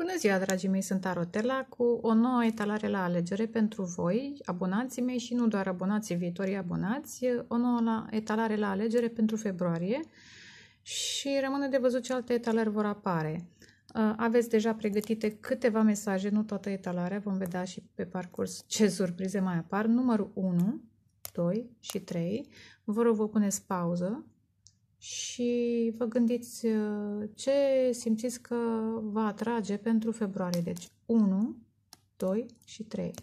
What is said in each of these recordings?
Bună ziua, dragii mei, sunt Arotela cu o nouă etalare la alegere pentru voi, abonații mei și nu doar abonații, viitorii abonați, o nouă la etalare la alegere pentru februarie și rămâne de văzut ce alte etalări vor apare. Uh, aveți deja pregătite câteva mesaje, nu toată etalarea, vom vedea și pe parcurs ce surprize mai apar. Numărul 1, 2 și 3, vă rog, vă puneți pauză și vă gândiți uh, ce simțiți că vă atrage pentru februarie. Deci 1, 2 și 3.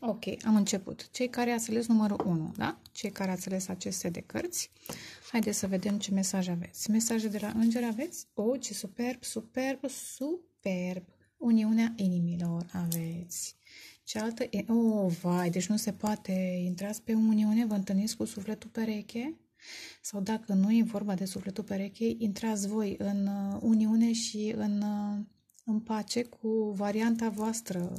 Ok, am început. Cei care ați ales numărul 1, da? Cei care ați ales acest set de cărți. Haideți să vedem ce mesaj aveți. Mesaje de la înger aveți? O, oh, ce superb, superb, superb. Uniunea inimilor aveți. Cealaltă e... Oh, vai, deci nu se poate. Intrați pe uniune, vă întâlniți cu sufletul pereche sau dacă nu e vorba de sufletul perechei, intrați voi în uh, uniune și în, uh, în pace cu varianta voastră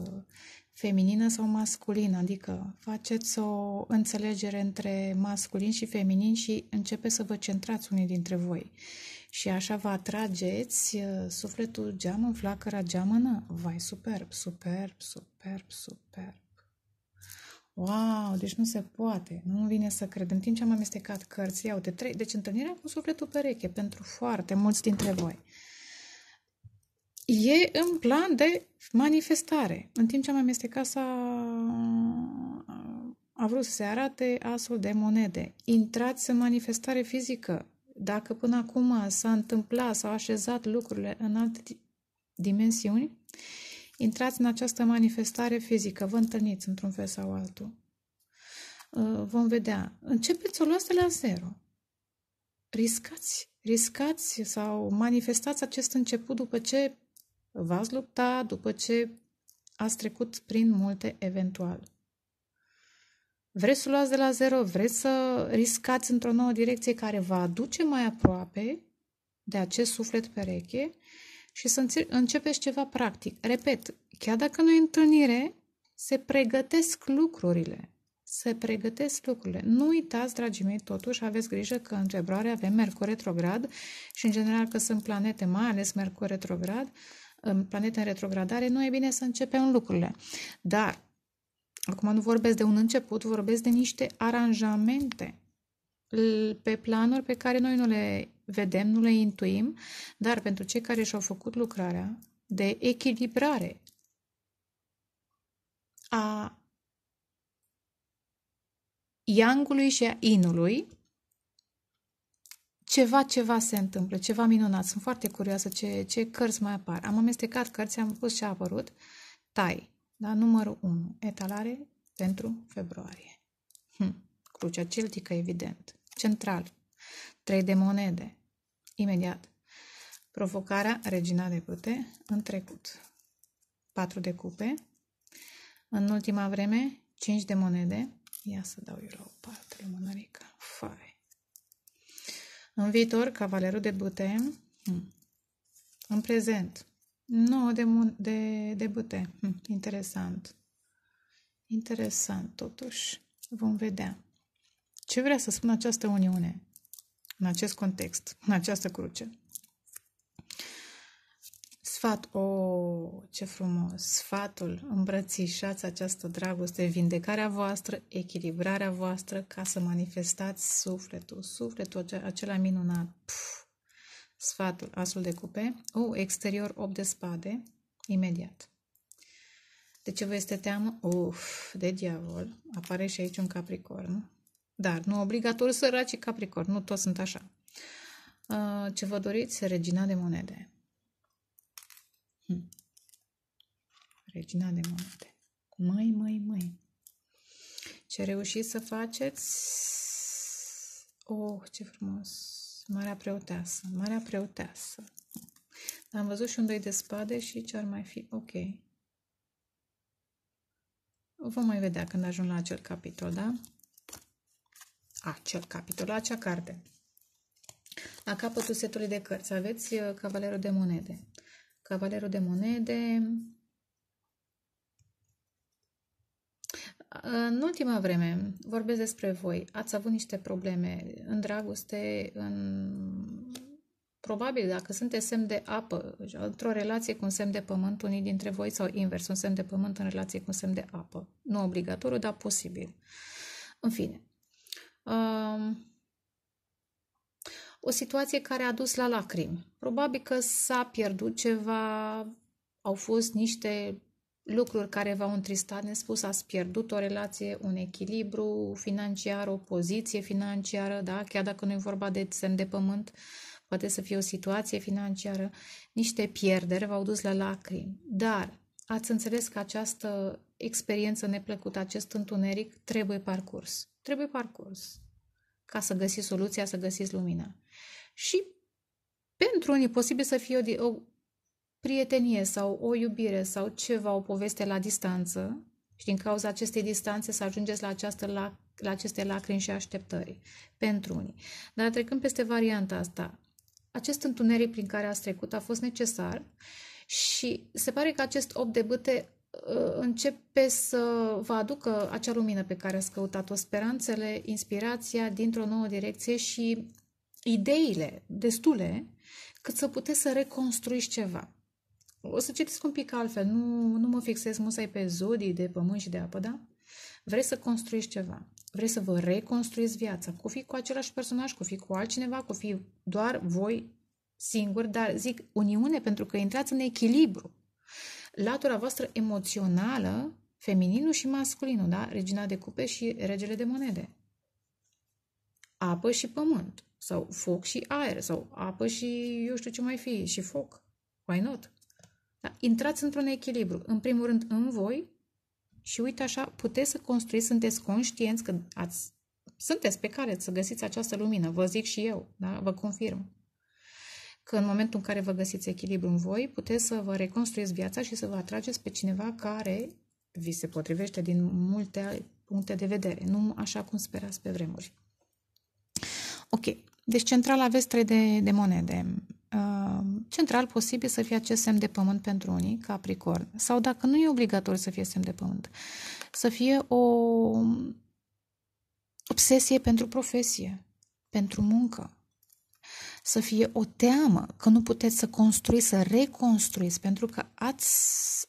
feminină sau masculină, adică faceți o înțelegere între masculin și feminin și începe să vă centrați unii dintre voi. Și așa vă atrageți uh, sufletul geamă în flacăra geamănă. Vai, superb, superb, superb, superb. Wow, deci nu se poate. Nu vine să cred. În timp ce am amestecat cărți, iau de trei. Deci întâlnirea cu sufletul pereche pentru foarte mulți dintre voi. E în plan de manifestare. În timp ce am amestecat s-a... a vrut să se arate asul de monede. Intrați în manifestare fizică. Dacă până acum s-a întâmplat, s-au așezat lucrurile în alte dimensiuni, Intrați în această manifestare fizică, vă întâlniți într-un fel sau altul. Uh, vom vedea. Începeți să o luați de la zero. Riscați, riscați sau manifestați acest început după ce v-ați lupta, după ce ați trecut prin multe eventual. Vreți să luați de la zero, vreți să riscați într-o nouă direcție care vă aduce mai aproape de acest suflet pereche și să începeți ceva practic. Repet, chiar dacă nu e întâlnire, se pregătesc lucrurile. Se pregătesc lucrurile. Nu uitați, dragii mei, totuși, aveți grijă că în februarie avem Mercur retrograd și, în general, că sunt planete, mai ales Mercur retrograd, planete în retrogradare, nu e bine să începem lucrurile. Dar, acum nu vorbesc de un început, vorbesc de niște aranjamente pe planuri pe care noi nu le vedem, nu le intuim, dar pentru cei care și-au făcut lucrarea de echilibrare a Yangului și a Inului, ceva, ceva se întâmplă, ceva minunat. Sunt foarte curioasă ce, ce cărți mai apar. Am amestecat cărți, am pus și a apărut. Tai, da? numărul 1, etalare pentru februarie. Hm. Crucea celtică, evident central. trei de monede. Imediat. Provocarea regina de pute în trecut. patru de cupe. În ultima vreme, cinci de monede. Ia să dau eu la o parte, mânărica. Fai. În viitor, cavalerul de bute. Hmm. În prezent, nouă de, de, de bute. Hmm. Interesant. Interesant, totuși. Vom vedea. Ce vrea să spună această uniune în acest context, în această cruce? Sfat, o, oh, ce frumos, sfatul, îmbrățișați această dragoste, vindecarea voastră, echilibrarea voastră, ca să manifestați sufletul, sufletul acela minunat. Puh. Sfatul, asul de cupe, o, oh, exterior 8 de spade, imediat. De ce vă este teamă? Uf, de diavol, apare și aici un capricorn, dar nu obligatoriu săraci capricorn, nu toți sunt așa. Uh, ce vă doriți? Regina de monede. Hm. Regina de monede. Mai, mai, mai. Ce reușiți să faceți? Oh, ce frumos! Marea preoteasă, marea preoteasă. Am văzut și un doi de spade și ce ar mai fi? Ok. Vom mai vedea când ajung la acel capitol, da? acel capitol, la acea carte. La capătul setului de cărți aveți uh, Cavalerul de Monede. Cavalerul de Monede... Uh, în ultima vreme, vorbesc despre voi, ați avut niște probleme în dragoste, în... probabil dacă sunteți semn de apă, într-o relație cu un semn de pământ, unii dintre voi, sau invers, un semn de pământ în relație cu un semn de apă. Nu obligatoriu, dar posibil. În fine, o situație care a dus la lacrimi. Probabil că s-a pierdut ceva, au fost niște lucruri care v-au întristat nespus, ați pierdut o relație, un echilibru financiar, o poziție financiară, da? chiar dacă nu e vorba de semn de pământ, poate să fie o situație financiară, niște pierderi v-au dus la lacrimi. Dar ați înțeles că această experiență neplăcută, acest întuneric, trebuie parcurs. Trebuie parcurs ca să găsiți soluția, să găsiți lumina. Și pentru unii posibil să fie o, o prietenie sau o iubire sau ceva, o poveste la distanță și din cauza acestei distanțe să ajungeți la, această, la, la aceste lacrimi și așteptări pentru unii. Dar trecând peste varianta asta, acest întuneric prin care ați trecut a fost necesar și se pare că acest 8 de bâte Uh, începe să vă aducă acea lumină pe care ați căutat-o, speranțele, inspirația dintr-o nouă direcție și ideile destule cât să puteți să reconstruiți ceva. O să citesc un pic altfel, nu, nu mă fixez musai pe zodii de pământ și de apă, da? Vrei să construiești ceva, vrei să vă reconstruiți viața, cu fi cu același personaj, cu fi cu altcineva, cu fi doar voi singuri, dar zic uniune pentru că intrați în echilibru latura voastră emoțională, femininul și masculinul, da? Regina de cupe și regele de monede. Apă și pământ. Sau foc și aer. Sau apă și eu știu ce mai fi. Și foc. Why not? Da? Intrați într-un echilibru. În primul rând în voi și uite așa, puteți să construiți, sunteți conștienți că ați, sunteți pe care să găsiți această lumină. Vă zic și eu, da? vă confirm că în momentul în care vă găsiți echilibru în voi, puteți să vă reconstruiți viața și să vă atrageți pe cineva care vi se potrivește din multe puncte de vedere, nu așa cum sperați pe vremuri. Ok, deci central aveți trei de, de monede. Uh, central posibil să fie acest semn de pământ pentru unii, Capricorn, sau dacă nu e obligatoriu să fie semn de pământ, să fie o obsesie pentru profesie, pentru muncă, să fie o teamă că nu puteți să construiți, să reconstruiți, pentru că ați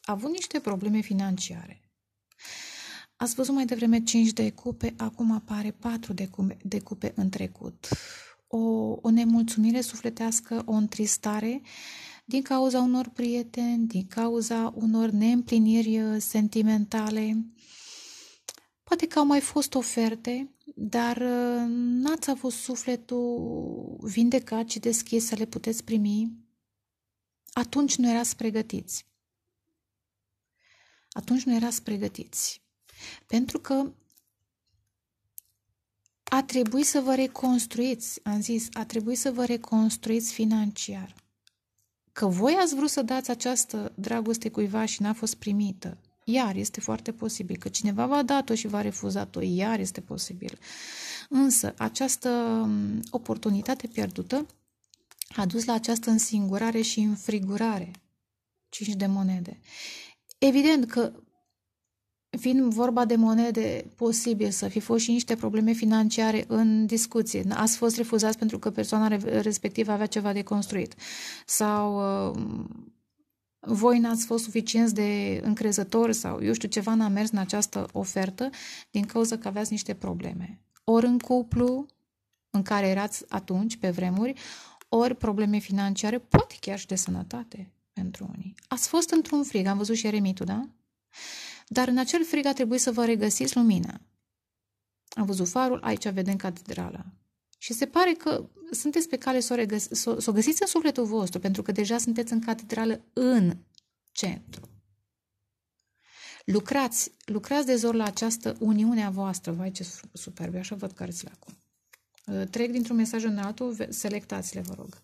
avut niște probleme financiare. Ați văzut mai devreme 5 de cupe, acum apare 4 de cupe, de cupe în trecut. O, o nemulțumire sufletească, o întristare din cauza unor prieteni, din cauza unor neîmpliniri uh, sentimentale, Poate că au mai fost oferte, dar uh, n-ați avut sufletul vindecat și deschis să le puteți primi. Atunci nu erați pregătiți. Atunci nu erați pregătiți. Pentru că a trebuit să vă reconstruiți, am zis, a trebuit să vă reconstruiți financiar. Că voi ați vrut să dați această dragoste cuiva și n-a fost primită, iar este foarte posibil că cineva va dat-o și va refuzat-o. Iar este posibil. Însă această oportunitate pierdută a dus la această însingurare și înfrigurare. 5 de monede. Evident că fiind vorba de monede, posibil să fi fost și niște probleme financiare în discuție. Ați fost refuzați pentru că persoana respectivă avea ceva de construit sau uh, voi n-ați fost suficient de încrezători sau eu știu ceva n-a mers în această ofertă din cauza că aveați niște probleme. Ori în cuplu în care erați atunci, pe vremuri, ori probleme financiare, poate chiar și de sănătate pentru unii. Ați fost într-un frig, am văzut și eremitul, da? Dar în acel frig a trebuit să vă regăsiți lumina. Am văzut farul, aici vedem catedrala. Și se pare că sunteți pe cale să o, regăs- să, să o găsiți în sufletul vostru, pentru că deja sunteți în catedrală în centru. Lucrați, lucrați de zor la această uniune a voastră. Vai, ce superb, așa văd care ți acum. Uh, trec dintr-un mesaj în altul, selectați-le, vă rog.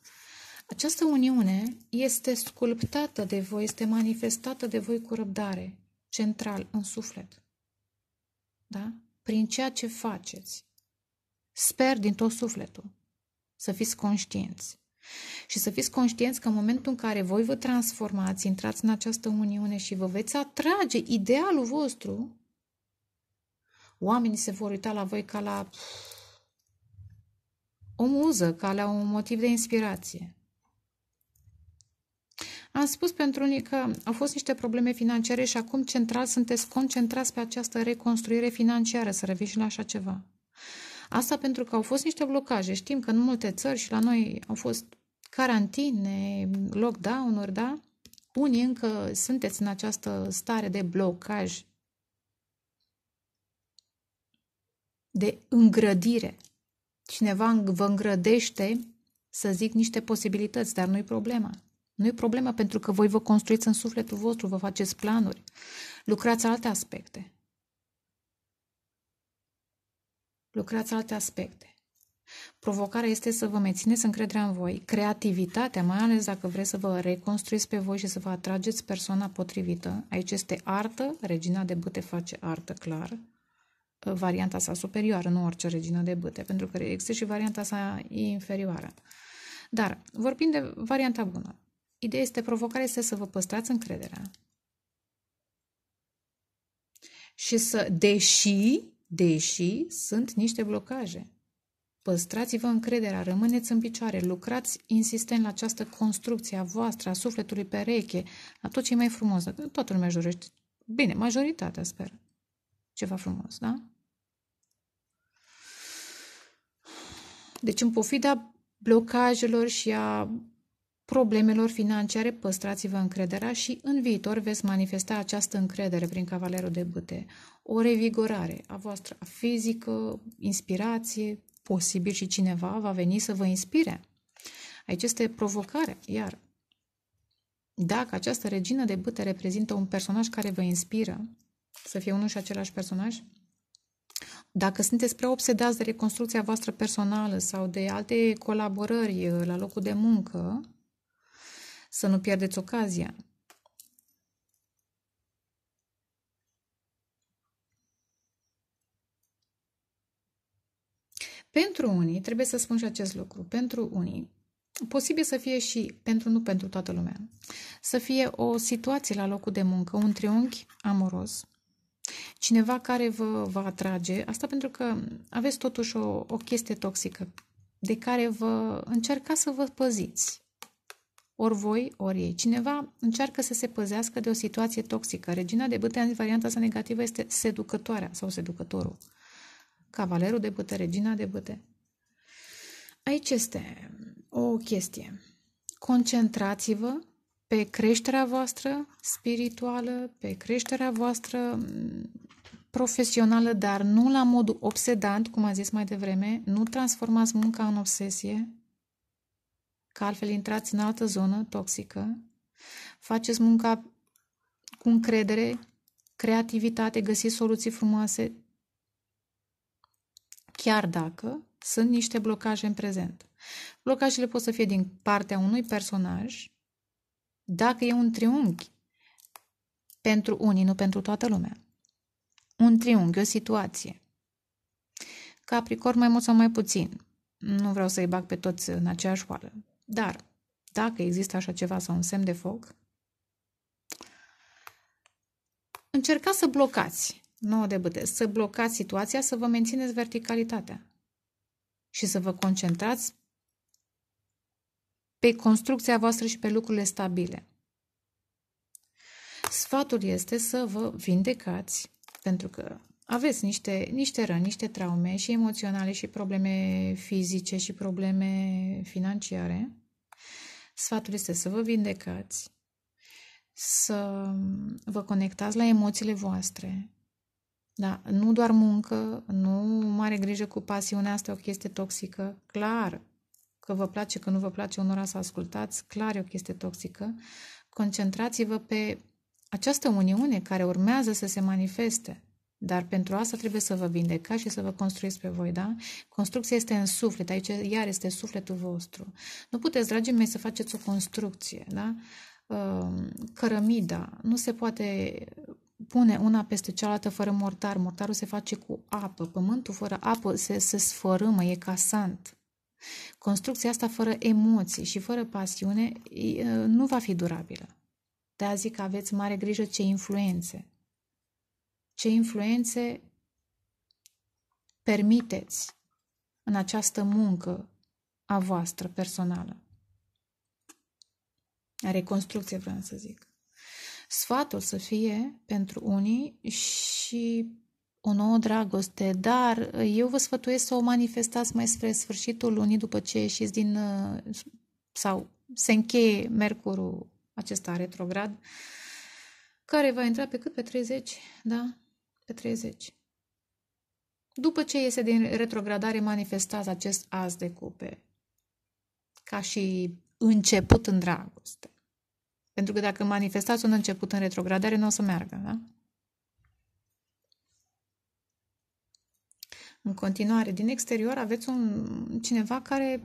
Această uniune este sculptată de voi, este manifestată de voi cu răbdare, central, în suflet. Da? Prin ceea ce faceți, Sper din tot sufletul să fiți conștienți. Și să fiți conștienți că în momentul în care voi vă transformați, intrați în această uniune și vă veți atrage idealul vostru, oamenii se vor uita la voi ca la o muză, ca la un motiv de inspirație. Am spus pentru unii că au fost niște probleme financiare și acum central sunteți concentrați pe această reconstruire financiară, să revii și la așa ceva. Asta pentru că au fost niște blocaje. Știm că în multe țări și la noi au fost carantine, lockdown-uri, da? Unii încă sunteți în această stare de blocaj, de îngrădire. Cineva vă îngrădește, să zic, niște posibilități, dar nu-i problema. Nu-i problema pentru că voi vă construiți în sufletul vostru, vă faceți planuri, lucrați alte aspecte. lucrați alte aspecte. Provocarea este să vă mențineți încrederea în voi, creativitatea, mai ales dacă vreți să vă reconstruiți pe voi și să vă atrageți persoana potrivită. Aici este artă, regina de bâte face artă, clar. Varianta sa superioară, nu orice regina de bâte, pentru că există și varianta sa inferioară. Dar, vorbim de varianta bună, ideea este, provocarea este să vă păstrați încrederea și să, deși deși sunt niște blocaje. Păstrați-vă încrederea, rămâneți în picioare, lucrați insistent la această construcție a voastră, a sufletului pereche, la tot ce e mai frumos. Toată lumea jurește. Bine, majoritatea, sper. Ceva frumos, da? Deci, în pofida blocajelor și a problemelor financiare, păstrați-vă încrederea și în viitor veți manifesta această încredere prin Cavalerul de Bâte. O revigorare a voastră a fizică, inspirație, posibil și cineva va veni să vă inspire. Aici este provocarea, iar dacă această regină de bâte reprezintă un personaj care vă inspiră, să fie unul și același personaj, dacă sunteți prea obsedați de reconstrucția voastră personală sau de alte colaborări la locul de muncă, să nu pierdeți ocazia. Pentru unii, trebuie să spun și acest lucru, pentru unii, posibil să fie și, pentru nu pentru toată lumea, să fie o situație la locul de muncă, un triunghi amoros, cineva care vă va atrage, asta pentru că aveți totuși o, o chestie toxică de care vă încercați să vă păziți. Ori voi, ori ei. Cineva încearcă să se păzească de o situație toxică. Regina de bâte, în varianta sa negativă, este seducătoarea sau seducătorul. Cavalerul de bâte, regina de bâte. Aici este o chestie. Concentrați-vă pe creșterea voastră spirituală, pe creșterea voastră mm, profesională, dar nu la modul obsedant, cum am zis mai devreme, nu transformați munca în obsesie, că altfel intrați în altă zonă toxică, faceți munca cu încredere, creativitate, găsiți soluții frumoase, chiar dacă sunt niște blocaje în prezent. Blocajele pot să fie din partea unui personaj, dacă e un triunghi pentru unii, nu pentru toată lumea. Un triunghi, o situație. Capricorn mai mult sau mai puțin. Nu vreau să-i bag pe toți în aceeași oală. Dar dacă există așa ceva sau un semn de foc, încercați să blocați, nu o bâte, să blocați situația, să vă mențineți verticalitatea și să vă concentrați pe construcția voastră și pe lucrurile stabile. Sfatul este să vă vindecați, pentru că aveți niște, niște răni, niște traume și emoționale și probleme fizice și probleme financiare Sfatul este să vă vindecați, să vă conectați la emoțiile voastre. Da, nu doar muncă, nu mare grijă cu pasiunea asta, o chestie toxică, clar. Că vă place, că nu vă place unora să ascultați, clar e o chestie toxică. Concentrați-vă pe această uniune care urmează să se manifeste. Dar pentru asta trebuie să vă vindecați și să vă construiți pe voi, da? Construcția este în suflet, aici iar este sufletul vostru. Nu puteți, dragii mei, să faceți o construcție, da? Ehm, cărămida nu se poate pune una peste cealaltă fără mortar. Mortarul se face cu apă. Pământul fără apă se, se sfărâmă, e casant. Construcția asta fără emoții și fără pasiune nu va fi durabilă. De zic că aveți mare grijă ce influențe ce influențe permiteți în această muncă a voastră personală. a Reconstrucție vreau să zic. Sfatul să fie pentru unii și o nouă dragoste, dar eu vă sfătuiesc să o manifestați mai spre sfârșitul lunii după ce ieșiți din uh, sau se încheie Mercurul acesta retrograd, care va intra pe cât? Pe 30, da? pe 30. După ce iese din retrogradare, manifestați acest as de cupe ca și început în dragoste. Pentru că dacă manifestați un început în retrogradare, nu o să meargă, da? În continuare, din exterior aveți un cineva care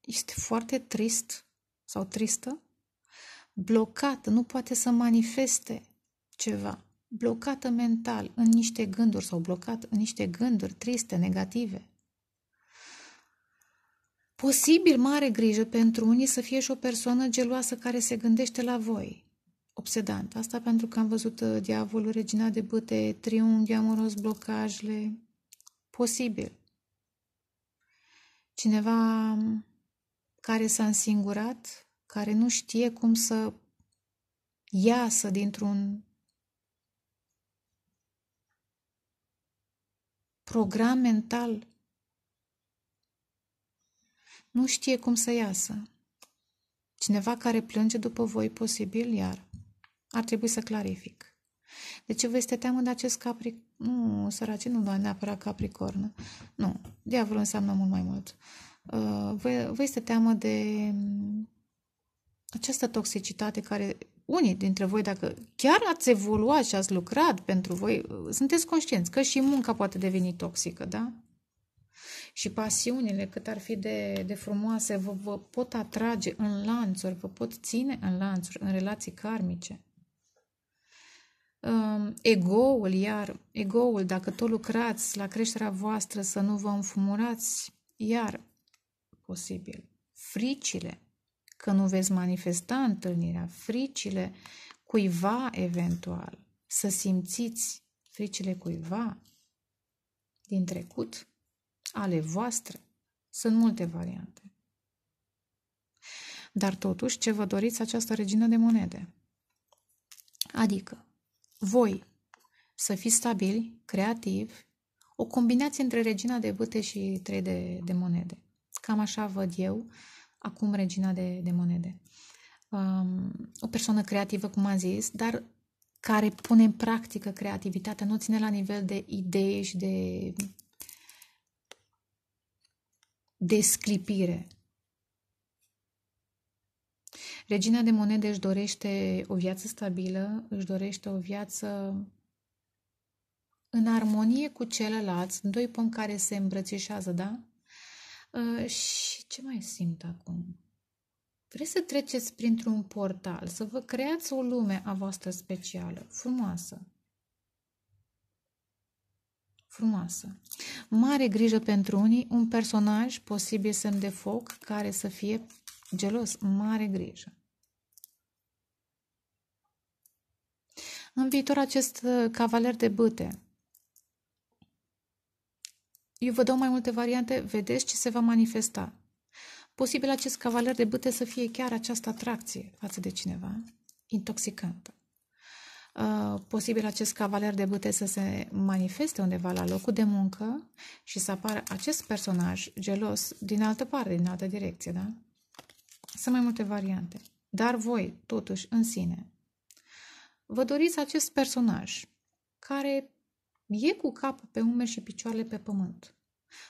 este foarte trist sau tristă, blocat, nu poate să manifeste ceva blocată mental în niște gânduri sau blocat în niște gânduri triste, negative. Posibil mare grijă pentru unii să fie și o persoană geloasă care se gândește la voi. Obsedant. Asta pentru că am văzut uh, diavolul, regina de bâte, triunghi amoros, blocajele. Posibil. Cineva um, care s-a însingurat, care nu știe cum să iasă dintr-un program mental. Nu știe cum să iasă. Cineva care plânge după voi, posibil, iar ar trebui să clarific. De ce vă este teamă de acest capricorn? Nu, săraci, nu doar neapărat capricorn. Nu, diavolul înseamnă mult mai mult. Uh, vă, vă este teamă de această toxicitate care unii dintre voi, dacă chiar ați evoluat și ați lucrat pentru voi, sunteți conștienți că și munca poate deveni toxică, da? Și pasiunile, cât ar fi de, de frumoase, vă, vă pot atrage în lanțuri, vă pot ține în lanțuri, în relații karmice. Um, egoul, iar, egoul, dacă tot lucrați la creșterea voastră să nu vă înfumurați, iar, posibil, fricile, că nu veți manifesta întâlnirea, fricile cuiva eventual, să simțiți fricile cuiva din trecut, ale voastre. Sunt multe variante. Dar totuși, ce vă doriți această regină de monede? Adică, voi să fiți stabili, creativi, o combinație între regina de bâte și trei de, de monede. Cam așa văd eu acum regina de, de monede. Um, o persoană creativă, cum am zis, dar care pune în practică creativitatea, nu ține la nivel de idei și de desclipire. Regina de monede își dorește o viață stabilă, își dorește o viață în armonie cu celălalt, doi pomi care se îmbrățișează, da? Uh, și ce mai simt acum? Vreți să treceți printr-un portal, să vă creați o lume a voastră specială, frumoasă. Frumoasă. Mare grijă pentru unii, un personaj, posibil semn de foc, care să fie gelos. Mare grijă. În viitor, acest uh, cavaler de bâte eu vă dau mai multe variante, vedeți ce se va manifesta. Posibil acest cavaler de bâte să fie chiar această atracție față de cineva intoxicantă. Uh, posibil acest cavaler de bâte să se manifeste undeva la locul de muncă și să apară acest personaj gelos din altă parte, din altă direcție, da? Sunt mai multe variante. Dar voi, totuși, în sine, vă doriți acest personaj care E cu capul pe umeri și picioarele pe pământ.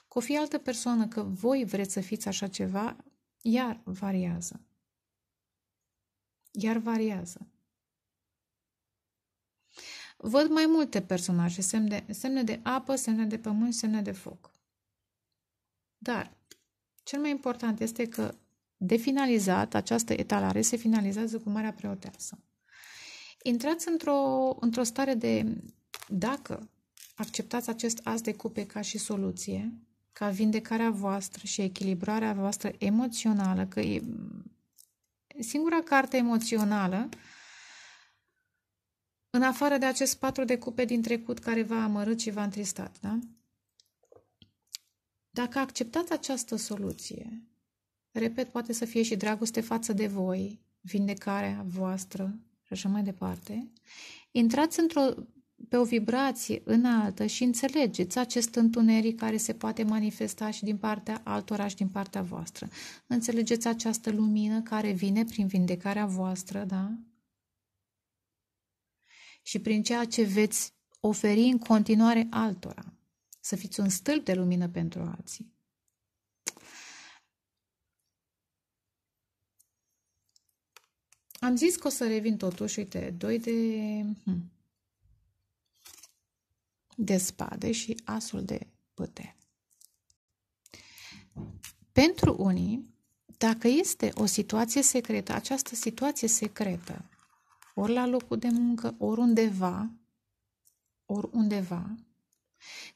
Că o fi altă persoană că voi vreți să fiți așa ceva, iar variază. Iar variază. Văd mai multe personaje, semne, semne de apă, semne de pământ, semne de foc. Dar cel mai important este că de finalizat, această etalare se finalizează cu Marea Preoteasă. Intrați într-o, într-o stare de dacă Acceptați acest as de cupe ca și soluție, ca vindecarea voastră și echilibrarea voastră emoțională, că e singura carte emoțională în afară de acest patru de cupe din trecut care v-a amărât și v-a întristat, da? Dacă acceptați această soluție, repet, poate să fie și dragoste față de voi, vindecarea voastră și așa mai departe, intrați într-o pe o vibrație înaltă și înțelegeți acest întuneric care se poate manifesta și din partea altora și din partea voastră. Înțelegeți această lumină care vine prin vindecarea voastră, da? Și prin ceea ce veți oferi în continuare altora. Să fiți un stâlp de lumină pentru alții. Am zis că o să revin totuși, uite, doi de... Hmm de spade și asul de pâte. Pentru unii, dacă este o situație secretă, această situație secretă, ori la locul de muncă, ori undeva, ori undeva,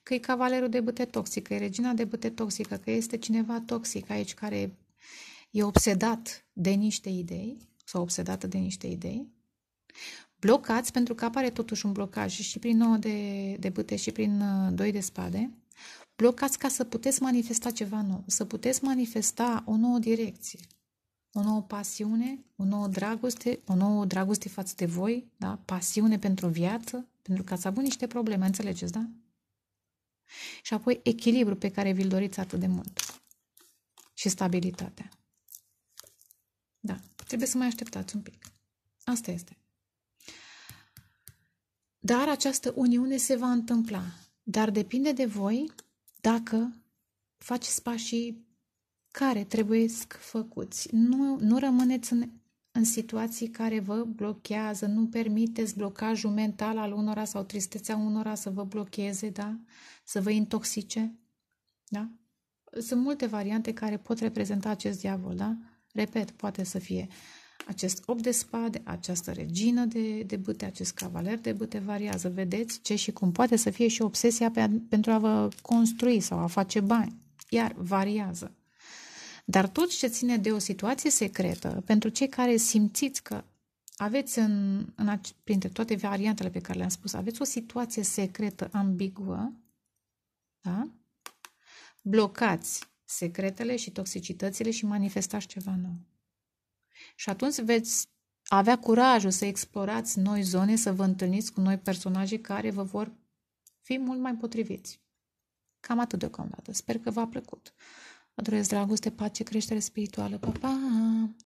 că e cavalerul de băte toxic, că e regina de băte toxică, că este cineva toxic aici care e obsedat de niște idei sau obsedată de niște idei, blocați pentru că apare totuși un blocaj și prin 9 de, de bâte și prin 2 uh, de spade, blocați ca să puteți manifesta ceva nou, să puteți manifesta o nouă direcție, o nouă pasiune, o nouă dragoste, o nouă dragoste față de voi, da? pasiune pentru viață, pentru că ați avut niște probleme, înțelegeți, da? Și apoi echilibru pe care vi-l doriți atât de mult și stabilitatea. Da, trebuie să mai așteptați un pic. Asta este. Dar această uniune se va întâmpla. Dar depinde de voi dacă faceți pașii care trebuie făcuți. Nu, nu rămâneți în, în situații care vă blochează, nu permiteți blocajul mental al unora sau tristețea unora să vă blocheze, da? să vă intoxice. Da? Sunt multe variante care pot reprezenta acest diavol, da? Repet, poate să fie acest 8 de spade, această regină de, de bâte, acest cavaler de bâte variază. Vedeți ce și cum poate să fie și obsesia pe, pentru a vă construi sau a face bani. Iar variază. Dar tot ce ține de o situație secretă, pentru cei care simțiți că aveți în, în, printre toate variantele pe care le-am spus, aveți o situație secretă ambiguă, da? blocați secretele și toxicitățile și manifestați ceva nou. Și atunci veți avea curajul să explorați noi zone, să vă întâlniți cu noi personaje care vă vor fi mult mai potriviți. Cam atât deocamdată. Sper că v-a plăcut. Vă doresc dragoste, pace, creștere spirituală. Pa, pa!